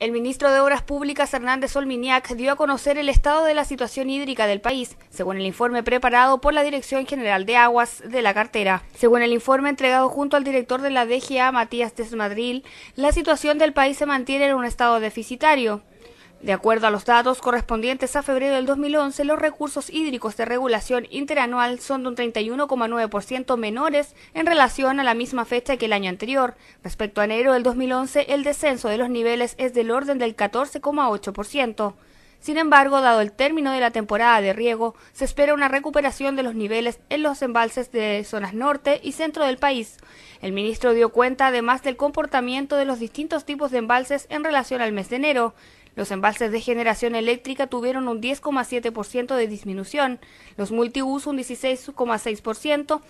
El ministro de Obras Públicas Hernández Olminiac dio a conocer el estado de la situación hídrica del país, según el informe preparado por la Dirección General de Aguas de la cartera. Según el informe entregado junto al director de la DGA, Matías Desmadril, la situación del país se mantiene en un estado deficitario. De acuerdo a los datos correspondientes a febrero del 2011, los recursos hídricos de regulación interanual son de un 31,9% menores en relación a la misma fecha que el año anterior. Respecto a enero del 2011, el descenso de los niveles es del orden del 14,8%. Sin embargo, dado el término de la temporada de riego, se espera una recuperación de los niveles en los embalses de zonas norte y centro del país. El ministro dio cuenta además del comportamiento de los distintos tipos de embalses en relación al mes de enero. Los embalses de generación eléctrica tuvieron un 10,7% de disminución, los multiuso un 16,6%,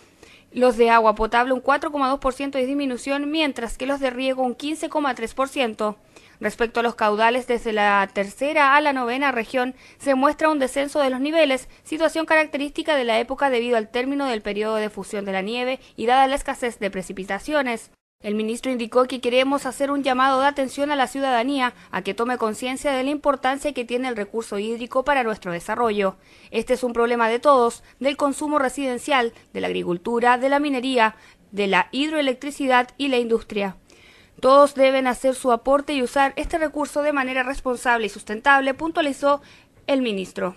los de agua potable un 4,2% de disminución, mientras que los de riego un 15,3%. Respecto a los caudales, desde la tercera a la novena región se muestra un descenso de los niveles, situación característica de la época debido al término del periodo de fusión de la nieve y dada la escasez de precipitaciones. El ministro indicó que queremos hacer un llamado de atención a la ciudadanía a que tome conciencia de la importancia que tiene el recurso hídrico para nuestro desarrollo. Este es un problema de todos, del consumo residencial, de la agricultura, de la minería, de la hidroelectricidad y la industria. Todos deben hacer su aporte y usar este recurso de manera responsable y sustentable, puntualizó el ministro.